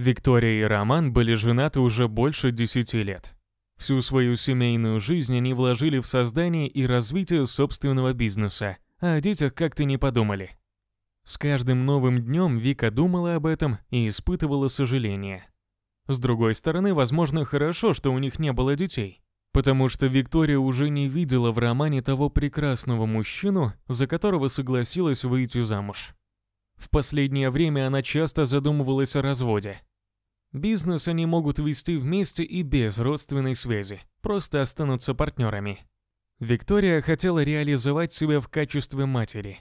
Виктория и Роман были женаты уже больше 10 лет. Всю свою семейную жизнь они вложили в создание и развитие собственного бизнеса, а о детях как-то не подумали. С каждым новым днем Вика думала об этом и испытывала сожаление. С другой стороны, возможно, хорошо, что у них не было детей, потому что Виктория уже не видела в романе того прекрасного мужчину, за которого согласилась выйти замуж. В последнее время она часто задумывалась о разводе, Бизнес они могут вести вместе и без родственной связи, просто останутся партнерами. Виктория хотела реализовать себя в качестве матери.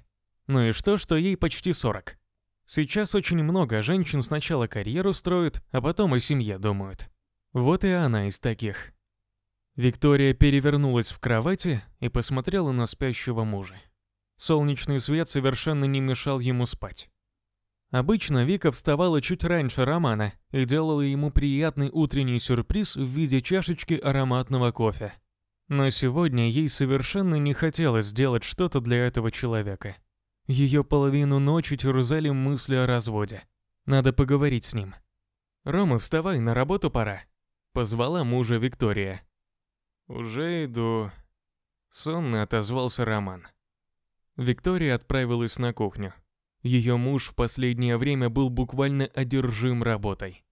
Ну и что, что ей почти 40. Сейчас очень много женщин сначала карьеру строят, а потом о семье думают. Вот и она из таких. Виктория перевернулась в кровати и посмотрела на спящего мужа. Солнечный свет совершенно не мешал ему спать. Обычно Вика вставала чуть раньше Романа и делала ему приятный утренний сюрприз в виде чашечки ароматного кофе. Но сегодня ей совершенно не хотелось сделать что-то для этого человека. Ее половину ночи терзали мысли о разводе. Надо поговорить с ним. «Рома, вставай, на работу пора», — позвала мужа Виктория. «Уже иду», — сонно отозвался Роман. Виктория отправилась на кухню. Ее муж в последнее время был буквально одержим работой.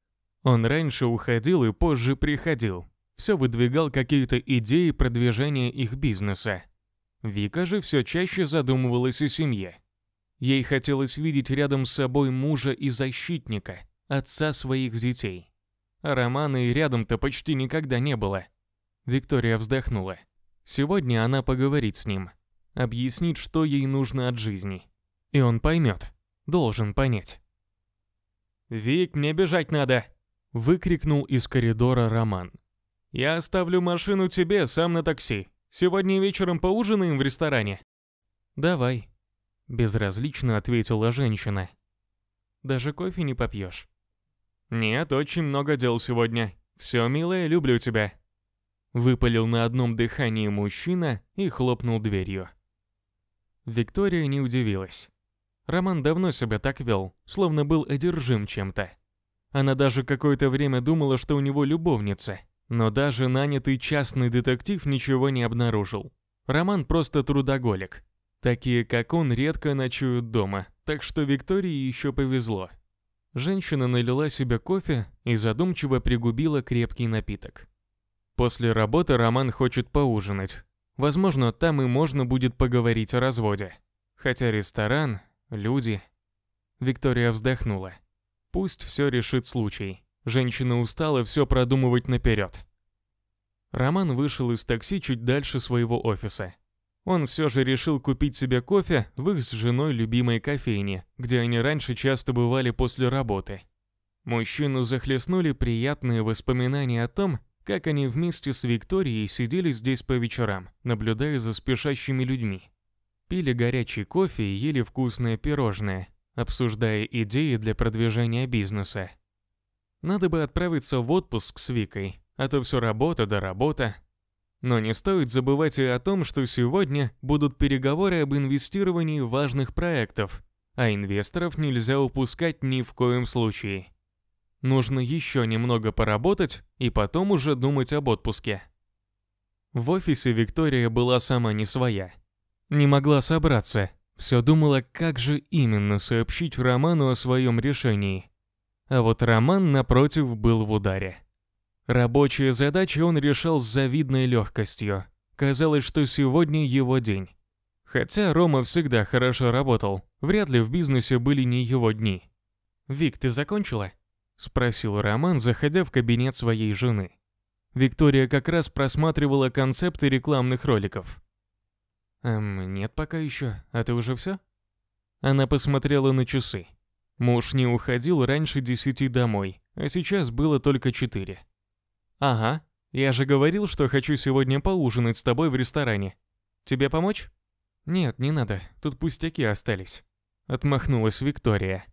Он раньше уходил и позже приходил. Все выдвигал какие-то идеи продвижения их бизнеса. Вика же все чаще задумывалась о семье. Ей хотелось видеть рядом с собой мужа и защитника, отца своих детей. А Романа и рядом-то почти никогда не было. Виктория вздохнула. Сегодня она поговорит с ним. Объяснит, что ей нужно от жизни. И он поймет. Должен понять. «Вик, мне бежать надо!» — выкрикнул из коридора Роман. «Я оставлю машину тебе, сам на такси. Сегодня вечером поужинаем в ресторане». «Давай», — безразлично ответила женщина. «Даже кофе не попьешь». «Нет, очень много дел сегодня. Все, милая, люблю тебя». Выпалил на одном дыхании мужчина и хлопнул дверью. Виктория не удивилась. Роман давно себя так вел, словно был одержим чем-то. Она даже какое-то время думала, что у него любовница. Но даже нанятый частный детектив ничего не обнаружил. Роман просто трудоголик. Такие, как он, редко ночуют дома, так что Виктории еще повезло. Женщина налила себе кофе и задумчиво пригубила крепкий напиток. После работы Роман хочет поужинать. Возможно, там и можно будет поговорить о разводе. Хотя ресторан люди. Виктория вздохнула. Пусть все решит случай. Женщина устала все продумывать наперед. Роман вышел из такси чуть дальше своего офиса. Он все же решил купить себе кофе в их с женой любимой кофейне, где они раньше часто бывали после работы. Мужчину захлестнули приятные воспоминания о том, как они вместе с Викторией сидели здесь по вечерам, наблюдая за спешащими людьми. Пили горячий кофе и ели вкусные пирожные, обсуждая идеи для продвижения бизнеса. Надо бы отправиться в отпуск с Викой, а то все работа да работа. Но не стоит забывать и о том, что сегодня будут переговоры об инвестировании важных проектов, а инвесторов нельзя упускать ни в коем случае. Нужно еще немного поработать и потом уже думать об отпуске. В офисе Виктория была сама не своя – не могла собраться. Все думала, как же именно сообщить Роману о своем решении. А вот Роман, напротив, был в ударе. Рабочие задачи он решал с завидной легкостью. Казалось, что сегодня его день. Хотя Рома всегда хорошо работал, вряд ли в бизнесе были не его дни. «Вик, ты закончила?» – спросил Роман, заходя в кабинет своей жены. Виктория как раз просматривала концепты рекламных роликов. «Эм, нет пока еще. А ты уже все?» Она посмотрела на часы. Муж не уходил раньше десяти домой, а сейчас было только четыре. «Ага. Я же говорил, что хочу сегодня поужинать с тобой в ресторане. Тебе помочь?» «Нет, не надо. Тут пустяки остались», — отмахнулась Виктория.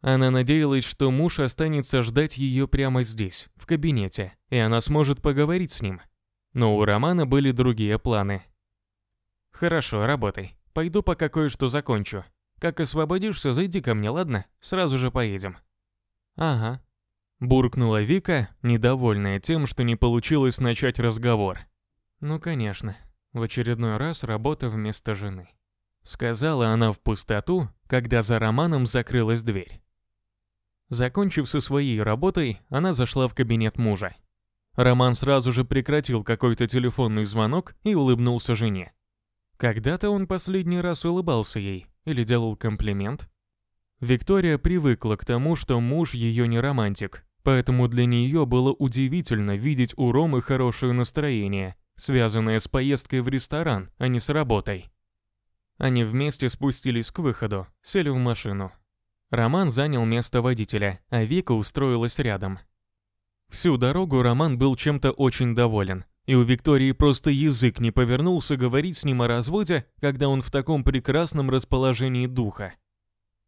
Она надеялась, что муж останется ждать ее прямо здесь, в кабинете, и она сможет поговорить с ним. Но у Романа были другие планы — «Хорошо, работай. Пойду пока кое-что закончу. Как освободишься, зайди ко мне, ладно? Сразу же поедем». «Ага». Буркнула Вика, недовольная тем, что не получилось начать разговор. «Ну, конечно. В очередной раз работа вместо жены». Сказала она в пустоту, когда за Романом закрылась дверь. Закончив со своей работой, она зашла в кабинет мужа. Роман сразу же прекратил какой-то телефонный звонок и улыбнулся жене. Когда-то он последний раз улыбался ей или делал комплимент. Виктория привыкла к тому, что муж ее не романтик, поэтому для нее было удивительно видеть у Ромы хорошее настроение, связанное с поездкой в ресторан, а не с работой. Они вместе спустились к выходу, сели в машину. Роман занял место водителя, а Вика устроилась рядом. Всю дорогу Роман был чем-то очень доволен. И у Виктории просто язык не повернулся говорить с ним о разводе, когда он в таком прекрасном расположении духа.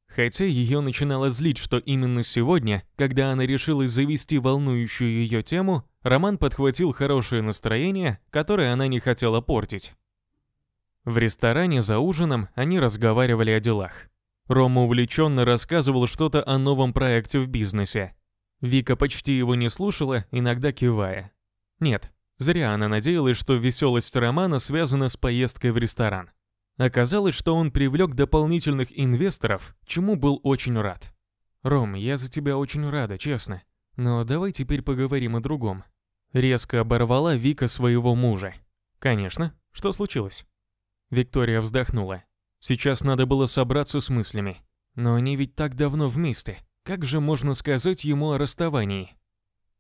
Хотя ее начинало злить, что именно сегодня, когда она решила завести волнующую ее тему, Роман подхватил хорошее настроение, которое она не хотела портить. В ресторане за ужином они разговаривали о делах. Рома увлеченно рассказывал что-то о новом проекте в бизнесе. Вика почти его не слушала, иногда кивая. Нет, Зря она надеялась, что веселость романа связана с поездкой в ресторан. Оказалось, что он привлек дополнительных инвесторов, чему был очень рад. «Ром, я за тебя очень рада, честно. Но давай теперь поговорим о другом». Резко оборвала Вика своего мужа. «Конечно. Что случилось?» Виктория вздохнула. «Сейчас надо было собраться с мыслями. Но они ведь так давно вместе. Как же можно сказать ему о расставании?»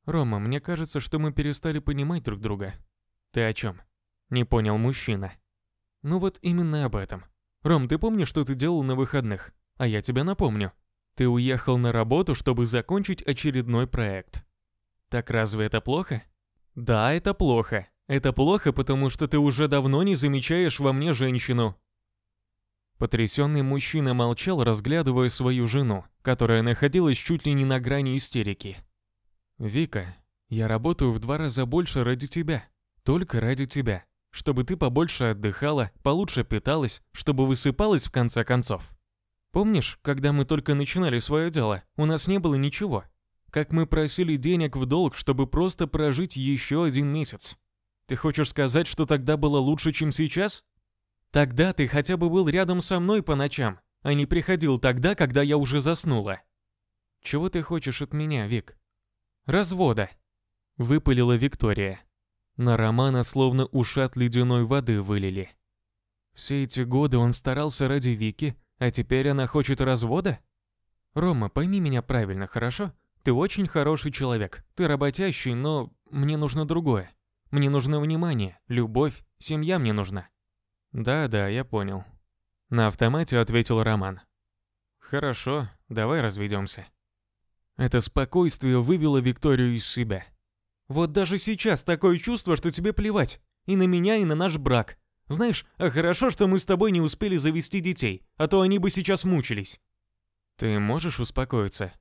«Рома, мне кажется, что мы перестали понимать друг друга». «Ты о чем?» Не понял мужчина. «Ну вот именно об этом. Ром, ты помнишь, что ты делал на выходных? А я тебя напомню. Ты уехал на работу, чтобы закончить очередной проект». «Так разве это плохо?» «Да, это плохо. Это плохо, потому что ты уже давно не замечаешь во мне женщину». Потрясенный мужчина молчал, разглядывая свою жену, которая находилась чуть ли не на грани истерики. «Вика, я работаю в два раза больше ради тебя. Только ради тебя. Чтобы ты побольше отдыхала, получше питалась, чтобы высыпалась в конце концов. Помнишь, когда мы только начинали свое дело, у нас не было ничего? Как мы просили денег в долг, чтобы просто прожить еще один месяц? Ты хочешь сказать, что тогда было лучше, чем сейчас? Тогда ты хотя бы был рядом со мной по ночам, а не приходил тогда, когда я уже заснула. Чего ты хочешь от меня, Вик? развода», — выпалила Виктория. На Романа словно ушат ледяной воды вылили. «Все эти годы он старался ради Вики, а теперь она хочет развода?» «Рома, пойми меня правильно, хорошо? Ты очень хороший человек, ты работящий, но мне нужно другое. Мне нужно внимание, любовь, семья мне нужна». «Да-да, я понял». На автомате ответил Роман. «Хорошо, давай разведемся». Это спокойствие вывело Викторию из себя. «Вот даже сейчас такое чувство, что тебе плевать. И на меня, и на наш брак. Знаешь, а хорошо, что мы с тобой не успели завести детей, а то они бы сейчас мучились». «Ты можешь успокоиться?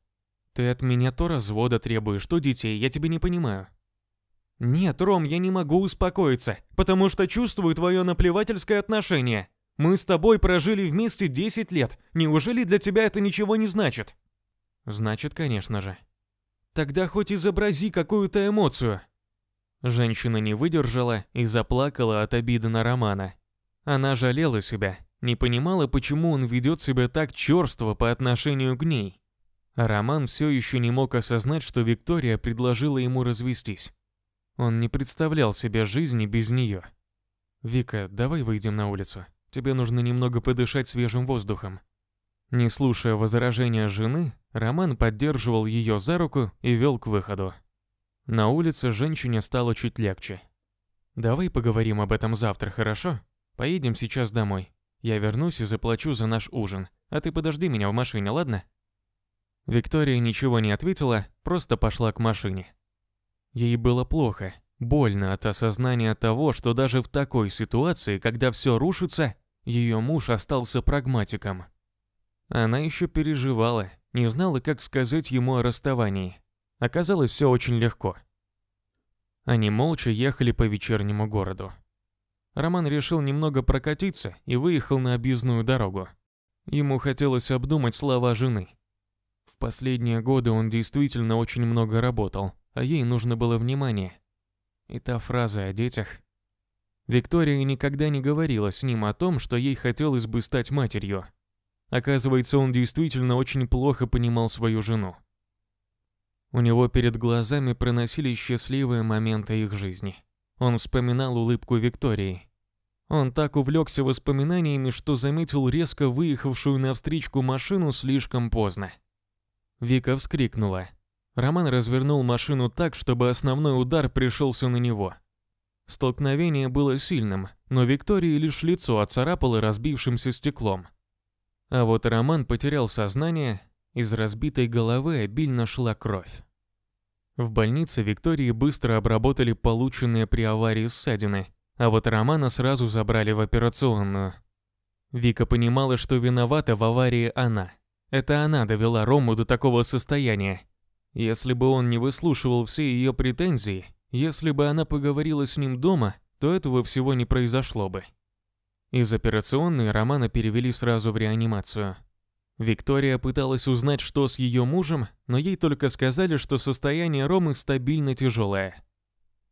Ты от меня то развода требуешь, что детей, я тебя не понимаю». «Нет, Ром, я не могу успокоиться, потому что чувствую твое наплевательское отношение. Мы с тобой прожили вместе 10 лет. Неужели для тебя это ничего не значит?» Значит, конечно же. Тогда хоть изобрази какую-то эмоцию. Женщина не выдержала и заплакала от обиды на Романа. Она жалела себя, не понимала, почему он ведет себя так черство по отношению к ней. Роман все еще не мог осознать, что Виктория предложила ему развестись. Он не представлял себе жизни без нее. «Вика, давай выйдем на улицу. Тебе нужно немного подышать свежим воздухом», не слушая возражения жены, Роман поддерживал ее за руку и вел к выходу. На улице женщине стало чуть легче. «Давай поговорим об этом завтра, хорошо? Поедем сейчас домой. Я вернусь и заплачу за наш ужин, а ты подожди меня в машине, ладно?» Виктория ничего не ответила, просто пошла к машине. Ей было плохо, больно от осознания того, что даже в такой ситуации, когда все рушится, ее муж остался прагматиком. Она еще переживала, не знала, как сказать ему о расставании. Оказалось, все очень легко. Они молча ехали по вечернему городу. Роман решил немного прокатиться и выехал на объездную дорогу. Ему хотелось обдумать слова жены. В последние годы он действительно очень много работал, а ей нужно было внимание. И та фраза о детях. Виктория никогда не говорила с ним о том, что ей хотелось бы стать матерью, Оказывается, он действительно очень плохо понимал свою жену. У него перед глазами проносились счастливые моменты их жизни. Он вспоминал улыбку Виктории. Он так увлекся воспоминаниями, что заметил резко выехавшую навстречку машину слишком поздно. Вика вскрикнула. Роман развернул машину так, чтобы основной удар пришелся на него. Столкновение было сильным, но Виктории лишь лицо оцарапало разбившимся стеклом – а вот Роман потерял сознание, из разбитой головы обильно шла кровь. В больнице Виктории быстро обработали полученные при аварии ссадины, а вот Романа сразу забрали в операционную. Вика понимала, что виновата в аварии она. Это она довела Рому до такого состояния. Если бы он не выслушивал все ее претензии, если бы она поговорила с ним дома, то этого всего не произошло бы. Из операционной Романа перевели сразу в реанимацию. Виктория пыталась узнать, что с ее мужем, но ей только сказали, что состояние Ромы стабильно тяжелое.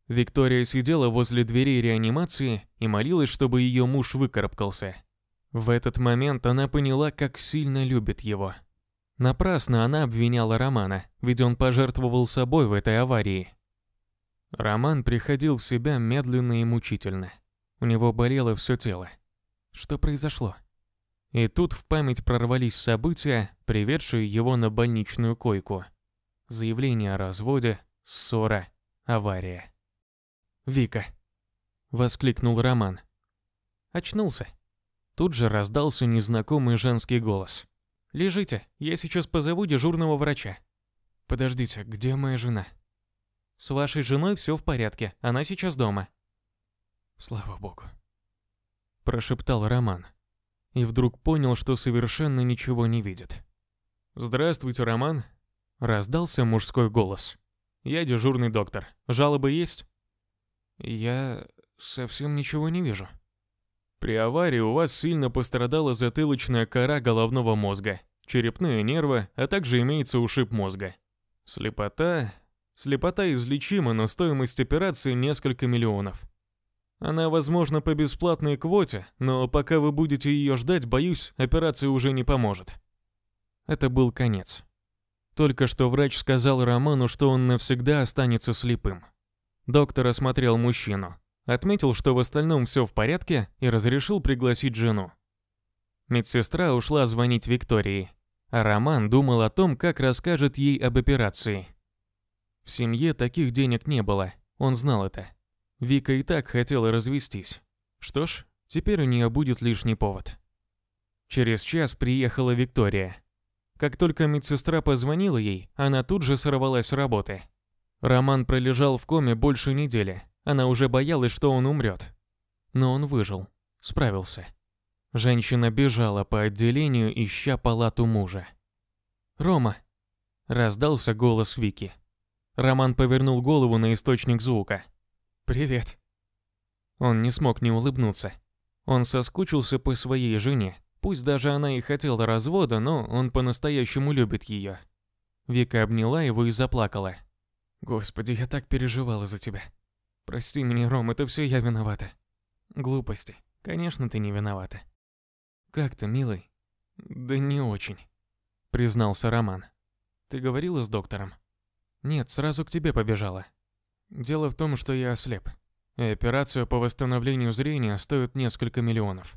Виктория сидела возле двери реанимации и молилась, чтобы ее муж выкарабкался. В этот момент она поняла, как сильно любит его. Напрасно она обвиняла Романа, ведь он пожертвовал собой в этой аварии. Роман приходил в себя медленно и мучительно. У него болело все тело. Что произошло? И тут в память прорвались события, приведшие его на больничную койку. Заявление о разводе, ссора, авария. «Вика!» — воскликнул Роман. «Очнулся». Тут же раздался незнакомый женский голос. «Лежите, я сейчас позову дежурного врача». «Подождите, где моя жена?» «С вашей женой все в порядке, она сейчас дома». «Слава богу», — прошептал Роман. И вдруг понял, что совершенно ничего не видит. «Здравствуйте, Роман!» — раздался мужской голос. «Я дежурный доктор. Жалобы есть?» «Я совсем ничего не вижу». «При аварии у вас сильно пострадала затылочная кора головного мозга, черепные нервы, а также имеется ушиб мозга. Слепота... Слепота излечима, но стоимость операции несколько миллионов. Она, возможно, по бесплатной квоте, но пока вы будете ее ждать, боюсь, операция уже не поможет. Это был конец. Только что врач сказал Роману, что он навсегда останется слепым. Доктор осмотрел мужчину, отметил, что в остальном все в порядке и разрешил пригласить жену. Медсестра ушла звонить Виктории, а Роман думал о том, как расскажет ей об операции. В семье таких денег не было, он знал это. Вика и так хотела развестись. Что ж, теперь у нее будет лишний повод. Через час приехала Виктория. Как только медсестра позвонила ей, она тут же сорвалась с работы. Роман пролежал в коме больше недели. Она уже боялась, что он умрет. Но он выжил. Справился. Женщина бежала по отделению, ища палату мужа. «Рома!» – раздался голос Вики. Роман повернул голову на источник звука – «Привет». Он не смог не улыбнуться. Он соскучился по своей жене. Пусть даже она и хотела развода, но он по-настоящему любит ее. Вика обняла его и заплакала. «Господи, я так переживала за тебя. Прости меня, Ром, это все я виновата». «Глупости. Конечно, ты не виновата». «Как ты, милый?» «Да не очень», — признался Роман. «Ты говорила с доктором?» «Нет, сразу к тебе побежала. Дело в том, что я ослеп. И операцию по восстановлению зрения стоит несколько миллионов.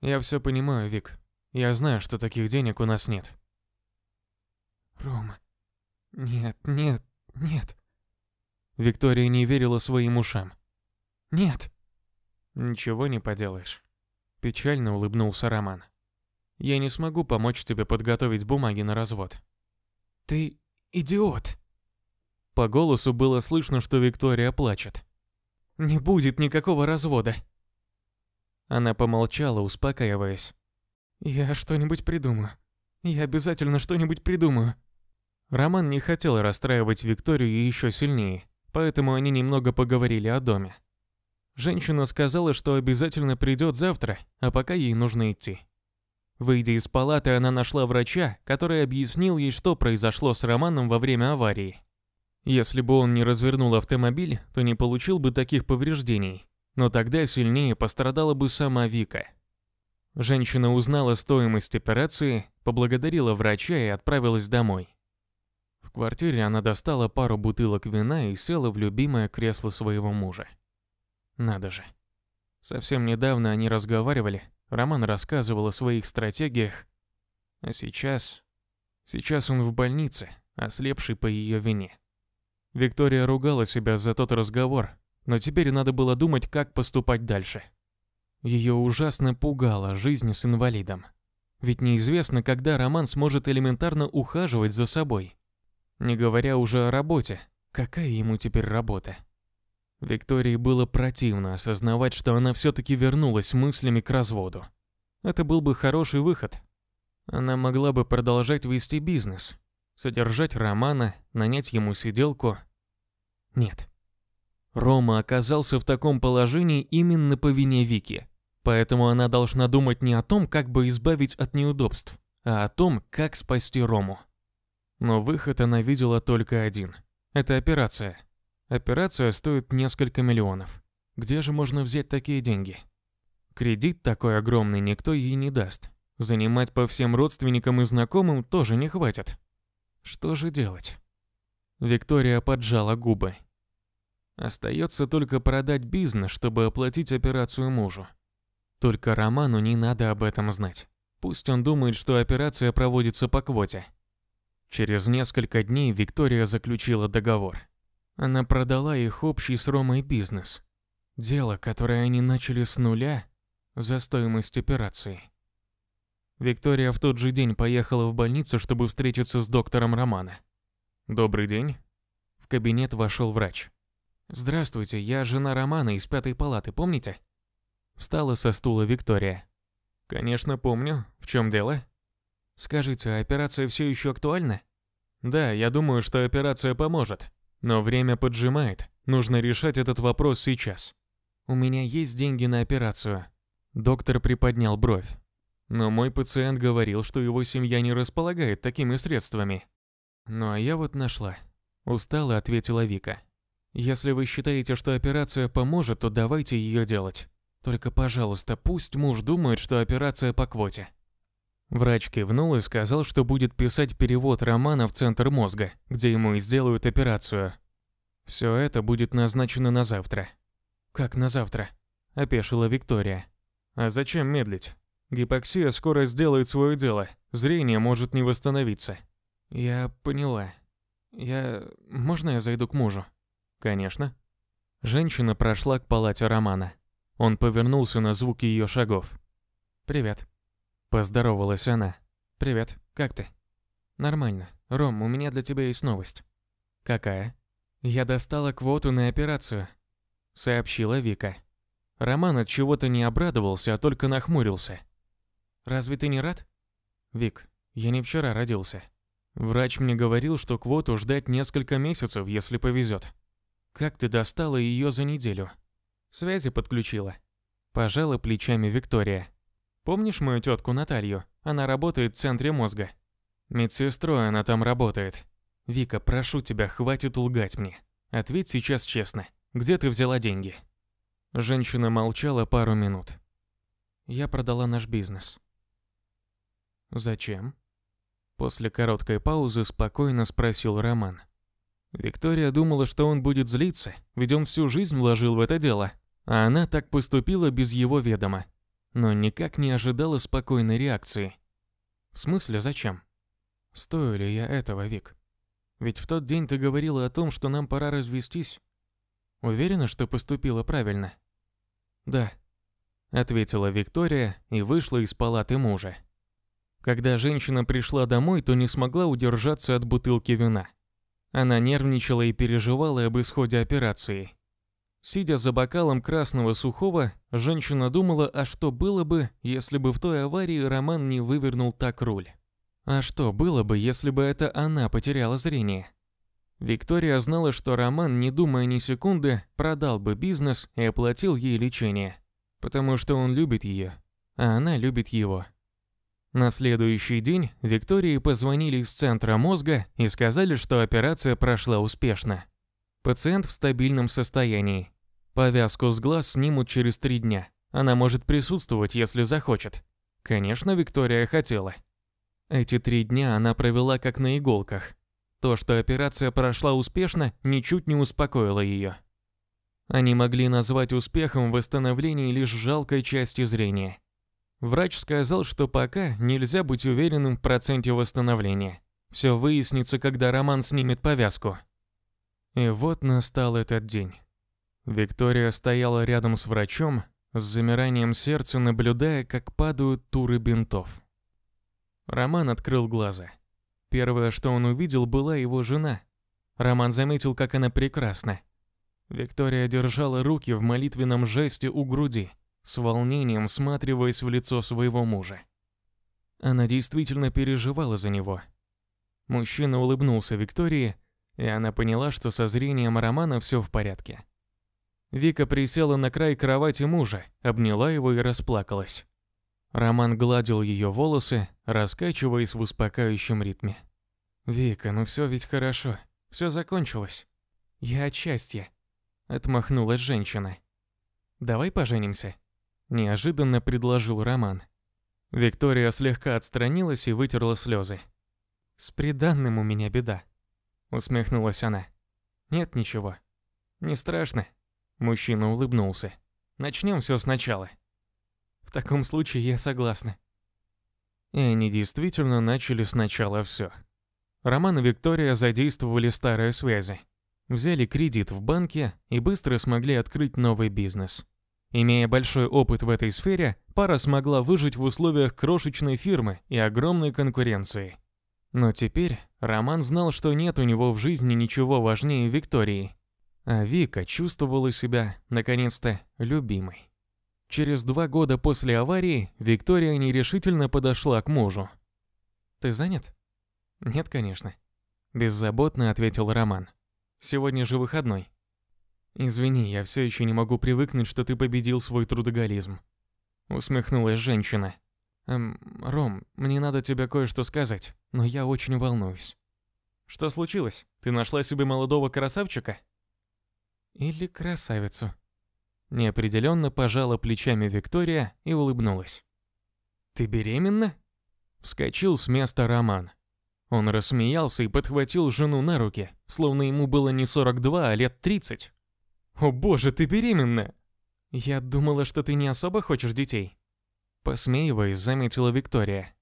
Я все понимаю, Вик. Я знаю, что таких денег у нас нет. Рома. Нет, нет, нет. Виктория не верила своим ушам. Нет. Ничего не поделаешь. Печально улыбнулся Роман. Я не смогу помочь тебе подготовить бумаги на развод. Ты идиот. По голосу было слышно, что Виктория плачет. «Не будет никакого развода». Она помолчала, успокаиваясь. «Я что-нибудь придумаю. Я обязательно что-нибудь придумаю». Роман не хотел расстраивать Викторию еще сильнее, поэтому они немного поговорили о доме. Женщина сказала, что обязательно придет завтра, а пока ей нужно идти. Выйдя из палаты, она нашла врача, который объяснил ей, что произошло с Романом во время аварии. Если бы он не развернул автомобиль, то не получил бы таких повреждений. Но тогда сильнее пострадала бы сама Вика. Женщина узнала стоимость операции, поблагодарила врача и отправилась домой. В квартире она достала пару бутылок вина и села в любимое кресло своего мужа. Надо же. Совсем недавно они разговаривали, Роман рассказывал о своих стратегиях, а сейчас... Сейчас он в больнице, ослепший по ее вине. Виктория ругала себя за тот разговор, но теперь надо было думать, как поступать дальше. Ее ужасно пугала жизнь с инвалидом. Ведь неизвестно, когда Роман сможет элементарно ухаживать за собой. Не говоря уже о работе. Какая ему теперь работа? Виктории было противно осознавать, что она все-таки вернулась мыслями к разводу. Это был бы хороший выход. Она могла бы продолжать вести бизнес, содержать Романа, нанять ему сиделку, нет. Рома оказался в таком положении именно по вине Вики. Поэтому она должна думать не о том, как бы избавить от неудобств, а о том, как спасти Рому. Но выход она видела только один. Это операция. Операция стоит несколько миллионов. Где же можно взять такие деньги? Кредит такой огромный никто ей не даст. Занимать по всем родственникам и знакомым тоже не хватит. Что же делать? Виктория поджала губы. Остается только продать бизнес, чтобы оплатить операцию мужу. Только Роману не надо об этом знать. Пусть он думает, что операция проводится по квоте. Через несколько дней Виктория заключила договор. Она продала их общий с Ромой бизнес. Дело, которое они начали с нуля, за стоимость операции. Виктория в тот же день поехала в больницу, чтобы встретиться с доктором Романа. «Добрый день». В кабинет вошел врач. «Здравствуйте, я жена Романа из пятой палаты, помните?» Встала со стула Виктория. «Конечно, помню. В чем дело?» «Скажите, а операция все еще актуальна?» «Да, я думаю, что операция поможет. Но время поджимает. Нужно решать этот вопрос сейчас». «У меня есть деньги на операцию». Доктор приподнял бровь. «Но мой пациент говорил, что его семья не располагает такими средствами». «Ну а я вот нашла». Устала, ответила Вика. Если вы считаете, что операция поможет, то давайте ее делать. Только, пожалуйста, пусть муж думает, что операция по квоте». Врач кивнул и сказал, что будет писать перевод романа в центр мозга, где ему и сделают операцию. Все это будет назначено на завтра. «Как на завтра?» – опешила Виктория. «А зачем медлить? Гипоксия скоро сделает свое дело, зрение может не восстановиться». «Я поняла. Я... Можно я зайду к мужу?» «Конечно». Женщина прошла к палате Романа. Он повернулся на звуки ее шагов. «Привет». Поздоровалась она. «Привет, как ты?» «Нормально. Ром, у меня для тебя есть новость». «Какая?» «Я достала квоту на операцию», — сообщила Вика. Роман от чего-то не обрадовался, а только нахмурился. «Разве ты не рад?» «Вик, я не вчера родился. Врач мне говорил, что квоту ждать несколько месяцев, если повезет. Как ты достала ее за неделю? Связи подключила. Пожала плечами Виктория. Помнишь мою тетку Наталью? Она работает в центре мозга. Медсестрой она там работает. Вика, прошу тебя, хватит лгать мне. Ответь сейчас честно. Где ты взяла деньги? Женщина молчала пару минут. Я продала наш бизнес. Зачем? После короткой паузы спокойно спросил Роман. Виктория думала, что он будет злиться, ведь он всю жизнь вложил в это дело, а она так поступила без его ведома. Но никак не ожидала спокойной реакции. В смысле, зачем? Стою ли я этого, Вик? Ведь в тот день ты говорила о том, что нам пора развестись. Уверена, что поступила правильно? Да, ответила Виктория и вышла из палаты мужа. Когда женщина пришла домой, то не смогла удержаться от бутылки вина. Она нервничала и переживала об исходе операции. Сидя за бокалом красного сухого, женщина думала, а что было бы, если бы в той аварии Роман не вывернул так руль. А что было бы, если бы это она потеряла зрение? Виктория знала, что Роман, не думая ни секунды, продал бы бизнес и оплатил ей лечение. Потому что он любит ее, а она любит его. На следующий день Виктории позвонили из центра мозга и сказали, что операция прошла успешно. Пациент в стабильном состоянии. Повязку с глаз снимут через три дня. Она может присутствовать, если захочет. Конечно, Виктория хотела. Эти три дня она провела как на иголках. То, что операция прошла успешно, ничуть не успокоило ее. Они могли назвать успехом восстановление лишь жалкой части зрения. Врач сказал, что пока нельзя быть уверенным в проценте восстановления. Все выяснится, когда Роман снимет повязку. И вот настал этот день. Виктория стояла рядом с врачом, с замиранием сердца наблюдая, как падают туры бинтов. Роман открыл глаза. Первое, что он увидел, была его жена. Роман заметил, как она прекрасна. Виктория держала руки в молитвенном жесте у груди – с волнением всматриваясь в лицо своего мужа. Она действительно переживала за него. Мужчина улыбнулся Виктории, и она поняла, что со зрением Романа все в порядке. Вика присела на край кровати мужа, обняла его и расплакалась. Роман гладил ее волосы, раскачиваясь в успокаивающем ритме. «Вика, ну все ведь хорошо. Все закончилось. Я от счастья», — отмахнулась женщина. «Давай поженимся?» – неожиданно предложил Роман. Виктория слегка отстранилась и вытерла слезы. «С приданным у меня беда», – усмехнулась она. «Нет ничего. Не страшно». Мужчина улыбнулся. «Начнем все сначала». «В таком случае я согласна». И они действительно начали сначала все. Роман и Виктория задействовали старые связи. Взяли кредит в банке и быстро смогли открыть новый бизнес. Имея большой опыт в этой сфере, пара смогла выжить в условиях крошечной фирмы и огромной конкуренции. Но теперь Роман знал, что нет у него в жизни ничего важнее Виктории. А Вика чувствовала себя, наконец-то, любимой. Через два года после аварии Виктория нерешительно подошла к мужу. «Ты занят?» «Нет, конечно», – беззаботно ответил Роман. «Сегодня же выходной. «Извини, я все еще не могу привыкнуть, что ты победил свой трудоголизм», — усмехнулась женщина. «Эм, Ром, мне надо тебе кое-что сказать, но я очень волнуюсь». «Что случилось? Ты нашла себе молодого красавчика?» «Или красавицу?» Неопределенно пожала плечами Виктория и улыбнулась. «Ты беременна?» Вскочил с места Роман. Он рассмеялся и подхватил жену на руки, словно ему было не 42, а лет 30. «О боже, ты беременна!» «Я думала, что ты не особо хочешь детей». Посмеиваясь, заметила Виктория.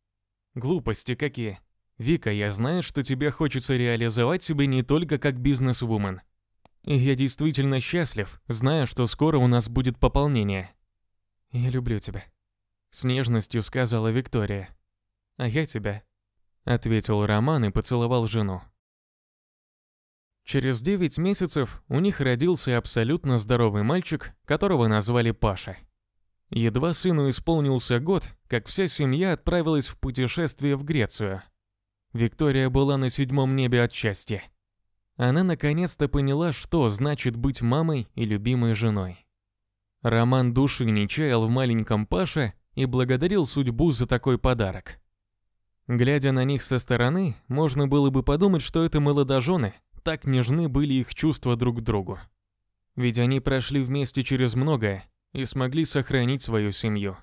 «Глупости какие. Вика, я знаю, что тебе хочется реализовать себя не только как бизнес-вумен. я действительно счастлив, зная, что скоро у нас будет пополнение». «Я люблю тебя», — с нежностью сказала Виктория. «А я тебя», — ответил Роман и поцеловал жену. Через 9 месяцев у них родился абсолютно здоровый мальчик, которого назвали Паша. Едва сыну исполнился год, как вся семья отправилась в путешествие в Грецию. Виктория была на седьмом небе от счастья. Она наконец-то поняла, что значит быть мамой и любимой женой. Роман души не чаял в маленьком Паше и благодарил судьбу за такой подарок. Глядя на них со стороны, можно было бы подумать, что это молодожены, так нежны были их чувства друг к другу. Ведь они прошли вместе через многое и смогли сохранить свою семью.